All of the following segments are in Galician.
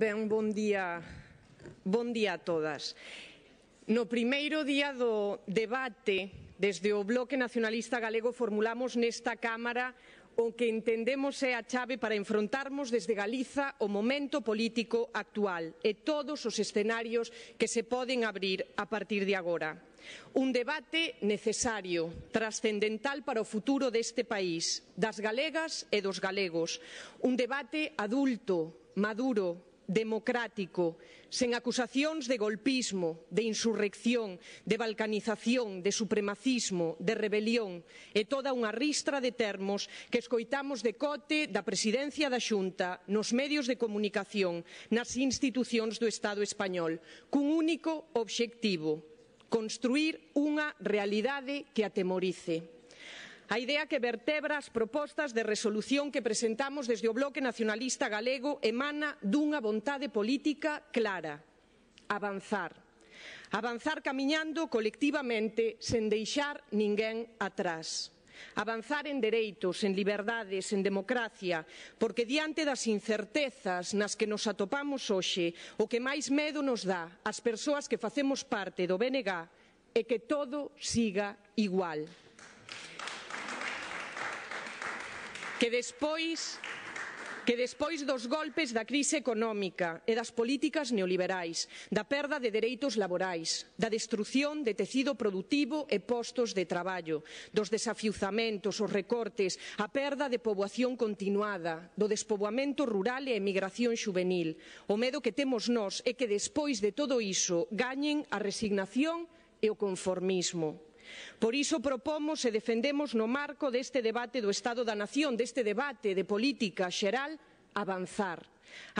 Ben, bon día, bon día a todas. No primeiro día do debate, desde o Bloque Nacionalista Galego formulamos nesta Cámara o que entendemos é a chave para enfrontarmos desde Galiza o momento político actual e todos os escenarios que se poden abrir a partir de agora. Un debate necesario, trascendental para o futuro deste país, das galegas e dos galegos. Un debate adulto, maduro, democrático, sen acusacións de golpismo, de insurrección, de balcanización, de supremacismo, de rebelión e toda unha ristra de termos que escoitamos de cote da presidencia da Xunta, nos medios de comunicación, nas institucións do Estado español, cun único obxectivo, construir unha realidade que atemorice a idea que vertebra as propostas de resolución que presentamos desde o Bloque Nacionalista Galego emana dunha vontade política clara, avanzar. Avanzar camiñando colectivamente sen deixar ninguén atrás avanzar en dereitos, en liberdades, en democracia, porque diante das incertezas nas que nos atopamos hoxe, o que máis medo nos dá ás persoas que facemos parte do BNG é que todo siga igual. que despois que despois dos golpes da crise económica e das políticas neoliberais, da perda de dereitos laborais, da destrución de tecido produtivo e postos de traballo, dos desafiuzamentos, os recortes, a perda de poboación continuada, do despoboamento rural e a emigración xuvenil. O medo que temos nós é que despois de todo iso gañen a resignación e o conformismo. Por iso propomos e defendemos no marco deste debate do Estado da Nación, deste debate de política xeral, avanzar.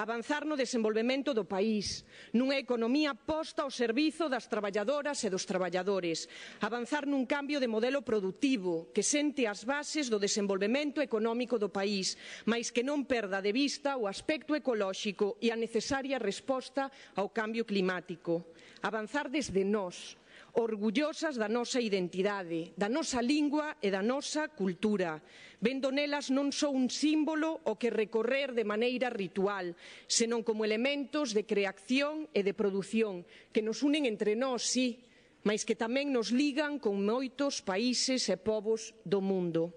Avanzar no desenvolvemento do país, nunha economía posta ao servizo das traballadoras e dos traballadores. Avanzar nun cambio de modelo produtivo que sente as bases do desenvolvemento económico do país, mais que non perda de vista o aspecto ecolóxico e a necesaria resposta ao cambio climático. Avanzar desde nós, orgullosas da nosa identidade, da nosa lingua e da nosa cultura. Vendo nelas non só un símbolo o que recorrer de maneira ritual, senón como elementos de creación e de produción que nos unen entre nós, sí, mas que tamén nos ligan con moitos países e povos do mundo.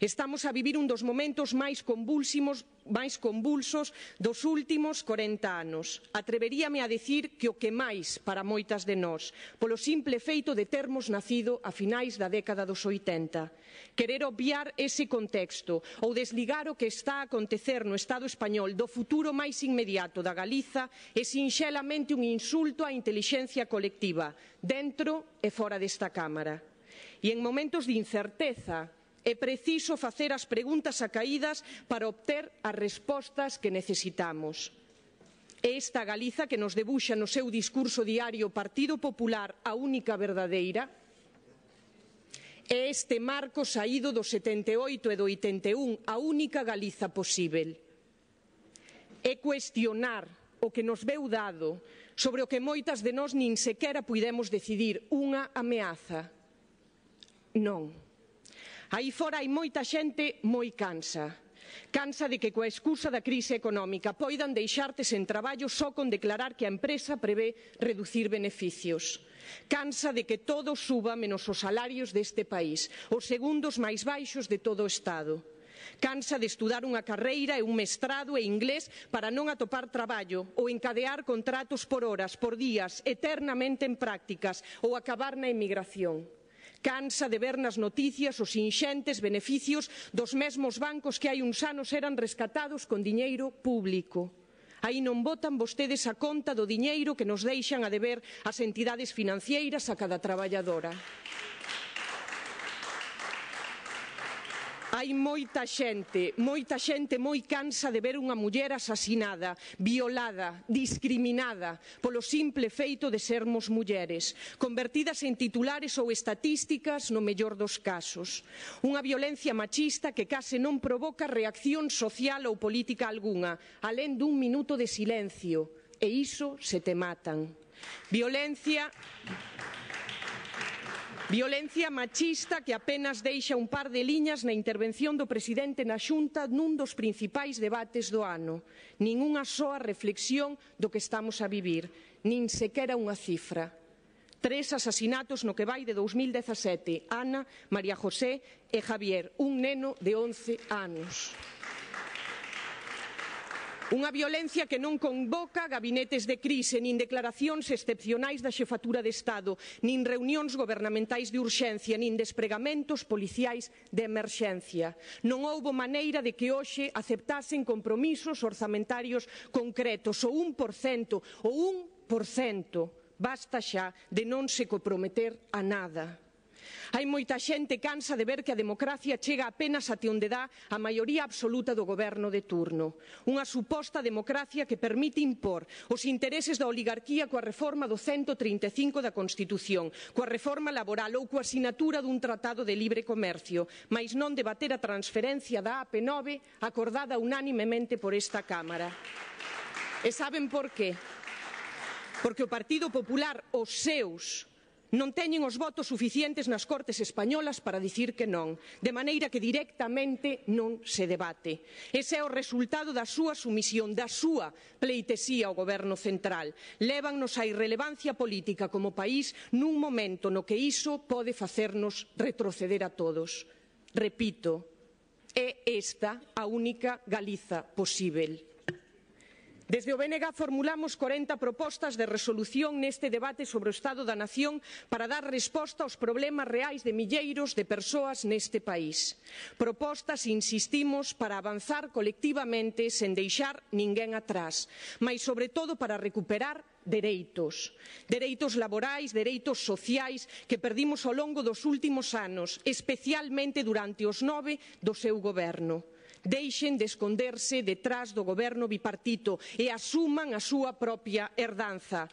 Estamos a vivir un dos momentos máis convulsimos máis convulsos dos últimos 40 anos. Atreveríame a dicir que o que máis para moitas de nós, polo simple feito de termos nacido a finais da década dos 80. Querer obviar ese contexto ou desligar o que está a acontecer no Estado español do futuro máis inmediato da Galiza é sinxelamente un insulto á intelixencia colectiva, dentro e fora desta Cámara. E en momentos de incerteza É preciso facer as preguntas acaídas para obter as respostas que necesitamos. É esta Galiza que nos debuxa no seu discurso diario o Partido Popular a única verdadeira? É este marco saído do 78 e do 81 a única Galiza posible. É cuestionar o que nos veu dado, sobre o que moitas de nós nin sequera puidemos decidir, unha ameaza? Non. Aí fora hai moita xente moi cansa. Cansa de que coa excusa da crise económica poidan deixarte sen traballo só con declarar que a empresa prevé reducir beneficios. Cansa de que todo suba menos os salarios deste país, os segundos máis baixos de todo o Estado. Cansa de estudar unha carreira e un mestrado e inglés para non atopar traballo ou encadear contratos por horas, por días, eternamente en prácticas ou acabar na emigración Cansa de ver nas noticias os inxentes beneficios dos mesmos bancos que hai uns anos eran rescatados con diñeiro público. Aí non votan vostedes a conta do diñeiro que nos deixan a deber as entidades financeiras a cada traballadora. Hai moita xente, moita xente moi cansa de ver unha muller asasinada, violada, discriminada polo simple feito de sermos mulleres, convertidas en titulares ou estatísticas no mellor dos casos. Unha violencia machista que case non provoca reacción social ou política algunha, alén dun minuto de silencio, e iso se te matan. Violencia Violencia machista que apenas deixa un par de liñas na intervención do presidente na Xunta nun dos principais debates do ano. unha soa reflexión do que estamos a vivir, nin sequera unha cifra. Tres asasinatos no que vai de 2017, Ana, María José e Javier, un neno de 11 anos. Unha violencia que non convoca gabinetes de crise, nin declaracións excepcionais da xefatura de Estado, nin reunións gobernamentais de urxencia, nin despregamentos policiais de emerxencia. Non houbo maneira de que hoxe aceptasen compromisos orzamentarios concretos, ou un por cento, ou un por cento. Basta xa de non se comprometer a nada. Hai moita xente cansa de ver que a democracia chega apenas até onde dá a maioría absoluta do goberno de turno. Unha suposta democracia que permite impor os intereses da oligarquía coa reforma do 135 da Constitución, coa reforma laboral ou coa sinatura dun tratado de libre comercio, mais non debater a transferencia da AP9 acordada unánimemente por esta Cámara. E saben por qué? Porque o Partido Popular, os seus, non teñen os votos suficientes nas Cortes españolas para dicir que non, de maneira que directamente non se debate. Ese é o resultado da súa sumisión, da súa pleitesía ao goberno central. Lévannos a irrelevancia política como país nun momento no que iso pode facernos retroceder a todos. Repito, é esta a única Galiza posíbel. Desde o BNG formulamos 40 propostas de resolución neste debate sobre o Estado da Nación para dar resposta aos problemas reais de milleiros de persoas neste país. Propostas, insistimos, para avanzar colectivamente sen deixar ninguén atrás, mas sobre todo para recuperar dereitos, dereitos laborais, dereitos sociais que perdimos ao longo dos últimos anos, especialmente durante os nove do seu goberno. Deixen de esconderse detrás do goberno bipartito e asuman a súa propia herdanza.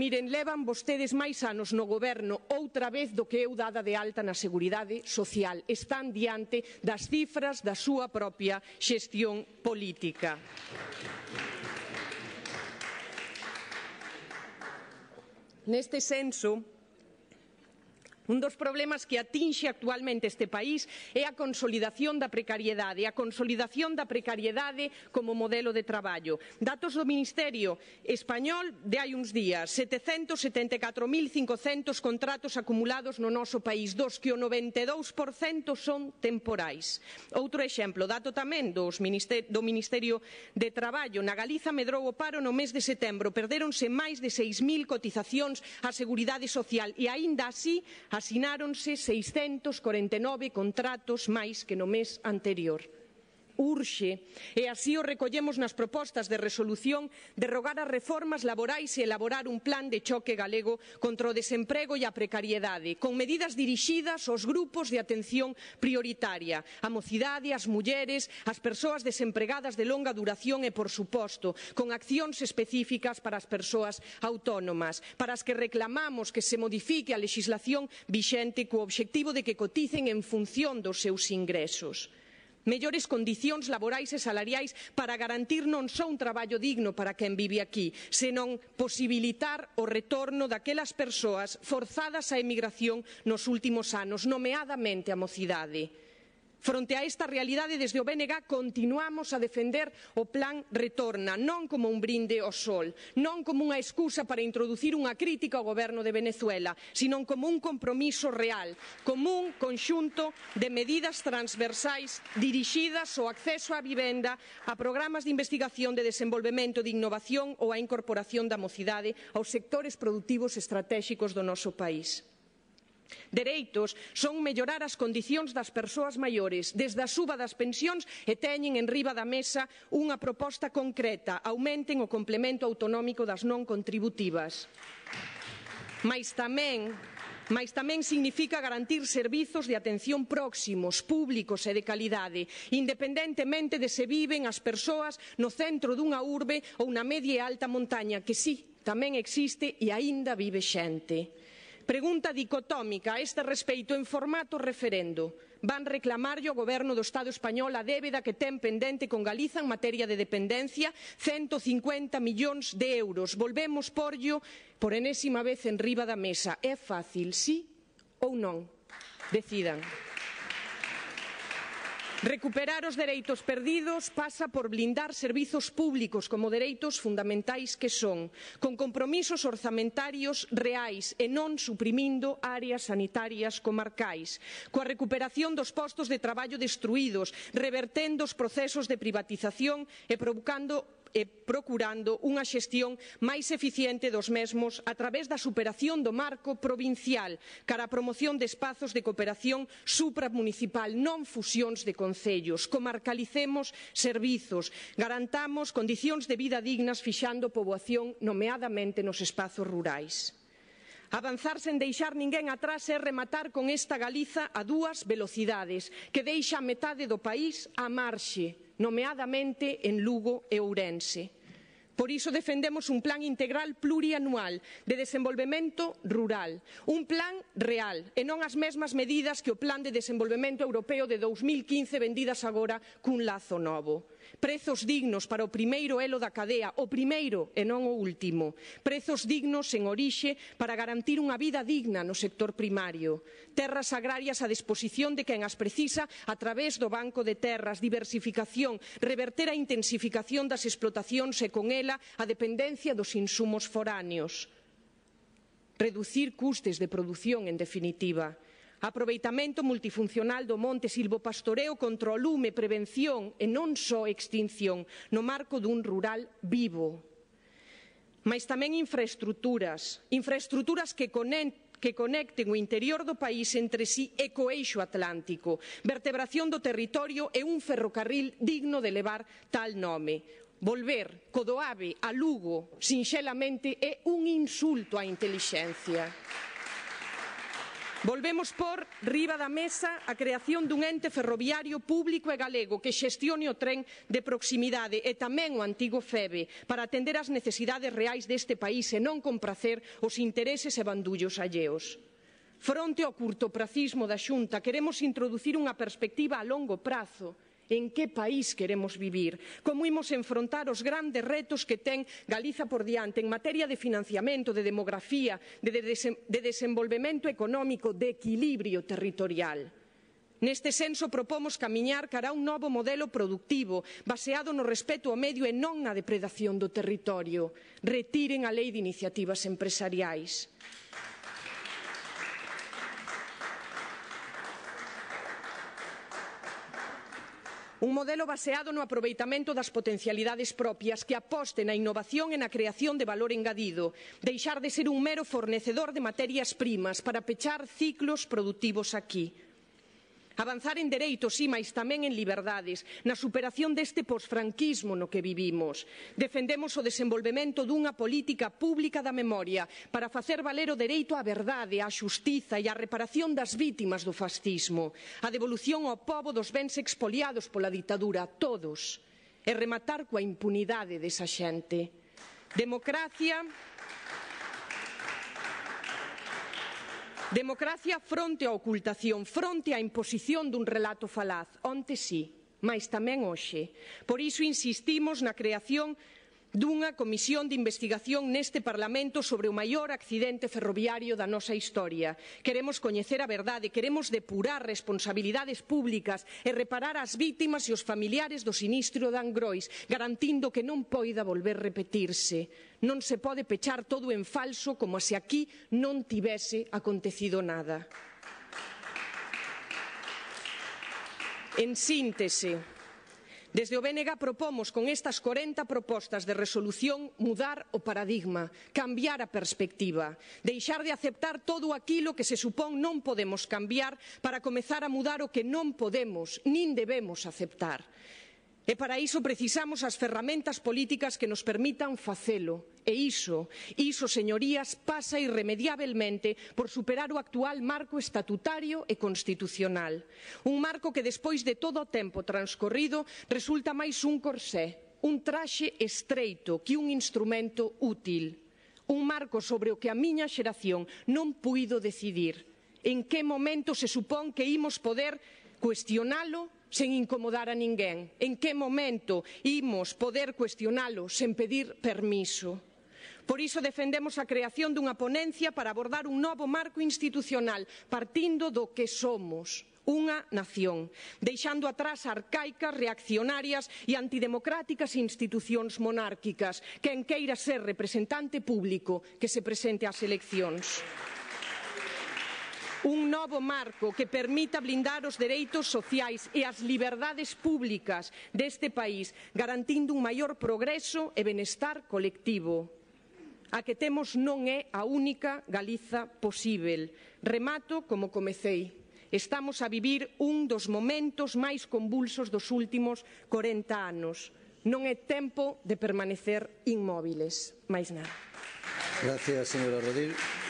Miren, levan vostedes máis anos no goberno outra vez do que eu dada de alta na Seguridade Social. Están diante das cifras da súa propia xestión política. Neste senso, Un dos problemas que atinxe actualmente este país é a consolidación da precariedade, a consolidación da precariedade como modelo de traballo. Datos do Ministerio Español de hai uns días, 774.500 contratos acumulados no noso país, dos que o 92% son temporais. Outro exemplo, dato tamén dos Minister do Ministerio de Traballo, na Galiza medrou o paro no mes de setembro, perdéronse máis de 6.000 cotizacións á Seguridade Social e aínda así Asináronse 649 contratos máis que no mes anterior urxe, e así o recollemos nas propostas de resolución de rogar as reformas laborais e elaborar un plan de choque galego contra o desemprego e a precariedade, con medidas dirixidas aos grupos de atención prioritaria, a mocidade, as mulleres, as persoas desempregadas de longa duración e, por suposto, con accións específicas para as persoas autónomas, para as que reclamamos que se modifique a legislación vixente co obxectivo de que coticen en función dos seus ingresos mellores condicións laborais e salariais para garantir non só un traballo digno para quen vive aquí, senón posibilitar o retorno daquelas persoas forzadas á emigración nos últimos anos, nomeadamente a mocidade. Fronte a esta realidade, desde o BNG continuamos a defender o plan Retorna, non como un brinde ao sol, non como unha excusa para introducir unha crítica ao goberno de Venezuela, sino como un compromiso real, como un conxunto de medidas transversais dirixidas ao acceso á vivenda, a programas de investigación de desenvolvemento de innovación ou a incorporación da mocidade aos sectores productivos estratégicos do noso país. Dereitos son mellorar as condicións das persoas maiores. Desde a suba das pensións e teñen en riba da mesa unha proposta concreta. Aumenten o complemento autonómico das non contributivas. Mais tamén mas tamén significa garantir servizos de atención próximos, públicos e de calidade, independentemente de se viven as persoas no centro dunha urbe ou na media e alta montaña, que sí, tamén existe e aínda vive xente. Pregunta dicotómica a este respeito en formato referendo. Van reclamarlle ao goberno do Estado español a débeda que ten pendente con Galiza en materia de dependencia, 150 millóns de euros. Volvemos porllo por enésima vez en riba da mesa. É fácil, sí ou non? Decidan. Recuperar os dereitos perdidos pasa por blindar servizos públicos como dereitos fundamentais que son, con compromisos orzamentarios reais e non suprimindo áreas sanitarias comarcais, coa recuperación dos postos de traballo destruídos, revertendo os procesos de privatización e provocando e procurando unha xestión máis eficiente dos mesmos a través da superación do marco provincial cara a promoción de espazos de cooperación supramunicipal, non fusións de concellos. Comarcalicemos servizos, garantamos condicións de vida dignas fixando poboación nomeadamente nos espazos rurais. Avanzar sen deixar ninguén atrás é rematar con esta Galiza a dúas velocidades, que deixa a metade do país á marxe, nomeadamente en Lugo e Ourense. Por iso defendemos un plan integral plurianual de desenvolvemento rural, un plan real e non as mesmas medidas que o plan de desenvolvemento europeo de 2015 vendidas agora cun lazo novo. Prezos dignos para o primeiro elo da cadea, o primeiro e non o último. Prezos dignos en orixe para garantir unha vida digna no sector primario. Terras agrarias a disposición de quen as precisa a través do Banco de Terras, diversificación, reverter a intensificación das explotacións e con ela a dependencia dos insumos foráneos reducir custes de produción en definitiva aproveitamento multifuncional do monte silvopastoreo contra o lume, prevención e non só extinción no marco dun rural vivo. Mas tamén infraestructuras, infraestructuras que que conecten o interior do país entre si e co eixo atlántico, vertebración do territorio e un ferrocarril digno de levar tal nome. Volver co doave a Lugo, sinxelamente, é un insulto á intelixencia. Volvemos por riba da mesa a creación dun ente ferroviario público e galego que xestione o tren de proximidade e tamén o antigo FEBE para atender as necesidades reais deste país e non compracer os intereses e bandullos alleos. Fronte ao curtopracismo da Xunta, queremos introducir unha perspectiva a longo prazo en que país queremos vivir, como imos enfrontar os grandes retos que ten Galiza por diante en materia de financiamento, de demografía, de, de, de desenvolvemento económico, de equilibrio territorial. Neste senso propomos camiñar cara a un novo modelo productivo baseado no respeto ao medio e non na depredación do territorio. Retiren a lei de iniciativas empresariais. Un modelo baseado no aproveitamento das potencialidades propias que aposte na innovación e na creación de valor engadido, deixar de ser un mero fornecedor de materias primas para pechar ciclos produtivos aquí. Avanzar en dereitos, sí, mais tamén en liberdades, na superación deste posfranquismo no que vivimos. Defendemos o desenvolvemento dunha política pública da memoria para facer valer o dereito á verdade, á xustiza e á reparación das vítimas do fascismo, a devolución ao pobo dos bens expoliados pola ditadura, todos, e rematar coa impunidade desa xente. Democracia Democracia fronte á ocultación, fronte á imposición dun relato falaz. Onte sí, mais tamén hoxe. Por iso insistimos na creación dunha comisión de investigación neste Parlamento sobre o maior accidente ferroviario da nosa historia. Queremos coñecer a verdade, queremos depurar responsabilidades públicas e reparar as vítimas e os familiares do sinistro de Angrois, garantindo que non poida volver repetirse. Non se pode pechar todo en falso como se aquí non tivese acontecido nada. En síntese, Desde o BNG propomos con estas 40 propostas de resolución mudar o paradigma, cambiar a perspectiva, deixar de aceptar todo aquilo que se supón non podemos cambiar para comezar a mudar o que non podemos nin debemos aceptar. E para iso precisamos as ferramentas políticas que nos permitan facelo. E iso, iso, señorías, pasa irremediabelmente por superar o actual marco estatutario e constitucional. Un marco que despois de todo o tempo transcorrido resulta máis un corsé, un traxe estreito que un instrumento útil. Un marco sobre o que a miña xeración non puido decidir. En que momento se supón que imos poder cuestionalo sen incomodar a ninguén? En que momento imos poder cuestionalo sen pedir permiso? Por iso defendemos a creación dunha ponencia para abordar un novo marco institucional partindo do que somos, unha nación, deixando atrás arcaicas, reaccionarias e antidemocráticas institucións monárquicas. Quen queira ser representante público, que se presente ás eleccións un novo marco que permita blindar os dereitos sociais e as liberdades públicas deste país, garantindo un maior progreso e benestar colectivo. A que temos non é a única Galiza posíbel. Remato como comecei estamos a vivir un dos momentos máis convulsos dos últimos 40 anos. Non é tempo de permanecer inmóviles. Máis nada. Gracias, señora Rodil.